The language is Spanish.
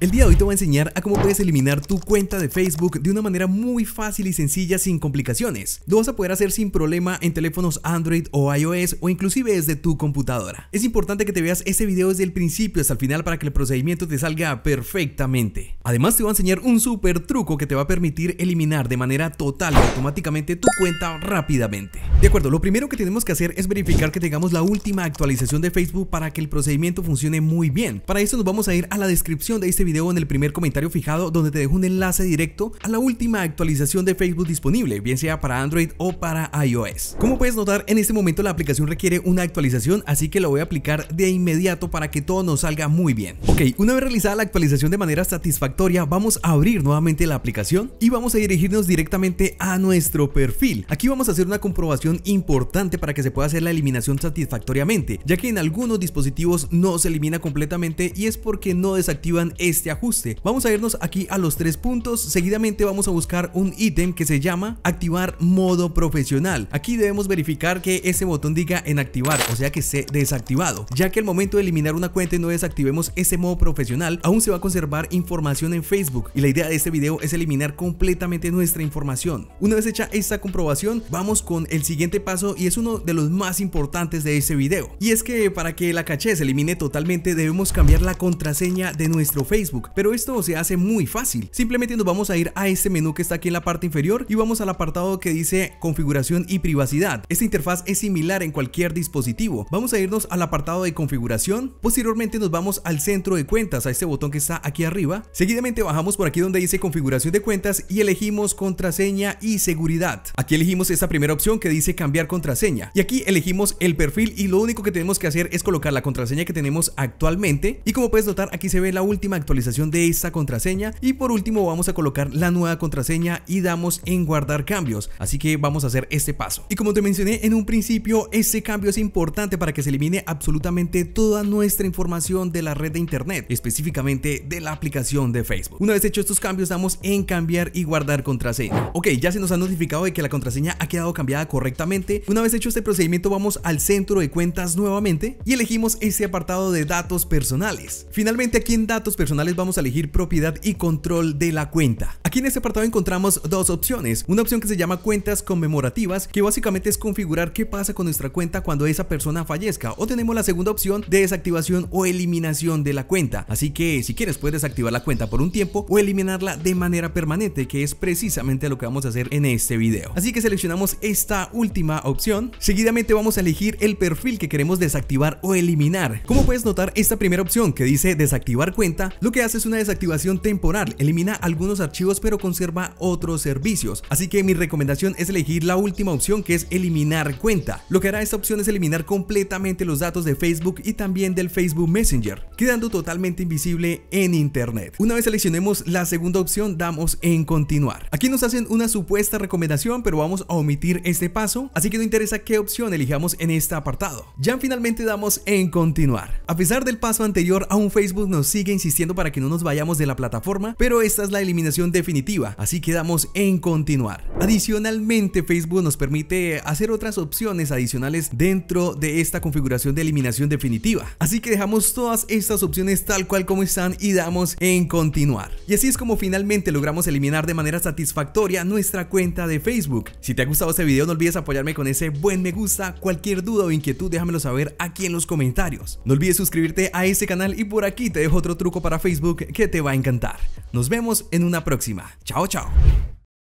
El día de hoy te voy a enseñar a cómo puedes eliminar tu cuenta de Facebook de una manera muy fácil y sencilla sin complicaciones. Lo vas a poder hacer sin problema en teléfonos Android o iOS o inclusive desde tu computadora. Es importante que te veas este video desde el principio hasta el final para que el procedimiento te salga perfectamente. Además te voy a enseñar un super truco que te va a permitir eliminar de manera total y automáticamente tu cuenta rápidamente. De acuerdo, lo primero que tenemos que hacer es verificar que tengamos la última actualización de Facebook para que el procedimiento funcione muy bien. Para eso nos vamos a ir a la descripción de este video en el primer comentario fijado donde te dejo un enlace directo a la última actualización de Facebook disponible, bien sea para Android o para iOS. Como puedes notar, en este momento la aplicación requiere una actualización, así que lo voy a aplicar de inmediato para que todo nos salga muy bien. Ok, una vez realizada la actualización de manera satisfactoria, vamos a abrir nuevamente la aplicación y vamos a dirigirnos directamente a nuestro perfil. Aquí vamos a hacer una comprobación importante para que se pueda hacer la eliminación satisfactoriamente, ya que en algunos dispositivos no se elimina completamente y es porque no desactivan este este ajuste. Vamos a irnos aquí a los tres puntos, seguidamente vamos a buscar un ítem que se llama activar modo profesional. Aquí debemos verificar que ese botón diga en activar, o sea que esté desactivado, ya que al momento de eliminar una cuenta y no desactivemos ese modo profesional, aún se va a conservar información en Facebook y la idea de este video es eliminar completamente nuestra información. Una vez hecha esta comprobación, vamos con el siguiente paso y es uno de los más importantes de este video. Y es que para que la caché se elimine totalmente debemos cambiar la contraseña de nuestro Facebook pero esto se hace muy fácil. Simplemente nos vamos a ir a este menú que está aquí en la parte inferior y vamos al apartado que dice configuración y privacidad. Esta interfaz es similar en cualquier dispositivo. Vamos a irnos al apartado de configuración, posteriormente nos vamos al centro de cuentas, a este botón que está aquí arriba. Seguidamente bajamos por aquí donde dice configuración de cuentas y elegimos contraseña y seguridad. Aquí elegimos esta primera opción que dice cambiar contraseña y aquí elegimos el perfil y lo único que tenemos que hacer es colocar la contraseña que tenemos actualmente y como puedes notar aquí se ve la última actualización de esta contraseña y por último vamos a colocar la nueva contraseña y damos en guardar cambios, así que vamos a hacer este paso. Y como te mencioné en un principio, este cambio es importante para que se elimine absolutamente toda nuestra información de la red de internet, específicamente de la aplicación de Facebook. Una vez hecho estos cambios damos en cambiar y guardar contraseña. Ok, ya se nos ha notificado de que la contraseña ha quedado cambiada correctamente. Una vez hecho este procedimiento vamos al centro de cuentas nuevamente y elegimos este apartado de datos personales. Finalmente aquí en datos personales vamos a elegir propiedad y control de la cuenta. Aquí en este apartado encontramos dos opciones. Una opción que se llama cuentas conmemorativas, que básicamente es configurar qué pasa con nuestra cuenta cuando esa persona fallezca. O tenemos la segunda opción de desactivación o eliminación de la cuenta. Así que si quieres puedes desactivar la cuenta por un tiempo o eliminarla de manera permanente, que es precisamente lo que vamos a hacer en este video. Así que seleccionamos esta última opción. Seguidamente vamos a elegir el perfil que queremos desactivar o eliminar. Como puedes notar, esta primera opción que dice desactivar cuenta, lo que hace es una desactivación temporal, elimina algunos archivos pero conserva otros servicios. Así que mi recomendación es elegir la última opción que es eliminar cuenta. Lo que hará esta opción es eliminar completamente los datos de Facebook y también del Facebook Messenger, quedando totalmente invisible en Internet. Una vez seleccionemos la segunda opción, damos en continuar. Aquí nos hacen una supuesta recomendación, pero vamos a omitir este paso, así que no interesa qué opción elijamos en este apartado. Ya finalmente damos en continuar. A pesar del paso anterior, aún Facebook nos sigue insistiendo para que no nos vayamos de la plataforma, pero esta es la eliminación definitiva definitiva, así que damos en continuar. Adicionalmente, Facebook nos permite hacer otras opciones adicionales dentro de esta configuración de eliminación definitiva. Así que dejamos todas estas opciones tal cual como están y damos en continuar. Y así es como finalmente logramos eliminar de manera satisfactoria nuestra cuenta de Facebook. Si te ha gustado este video no olvides apoyarme con ese buen me gusta, cualquier duda o inquietud déjamelo saber aquí en los comentarios. No olvides suscribirte a este canal y por aquí te dejo otro truco para Facebook que te va a encantar. Nos vemos en una próxima. 嘛，瞧瞧。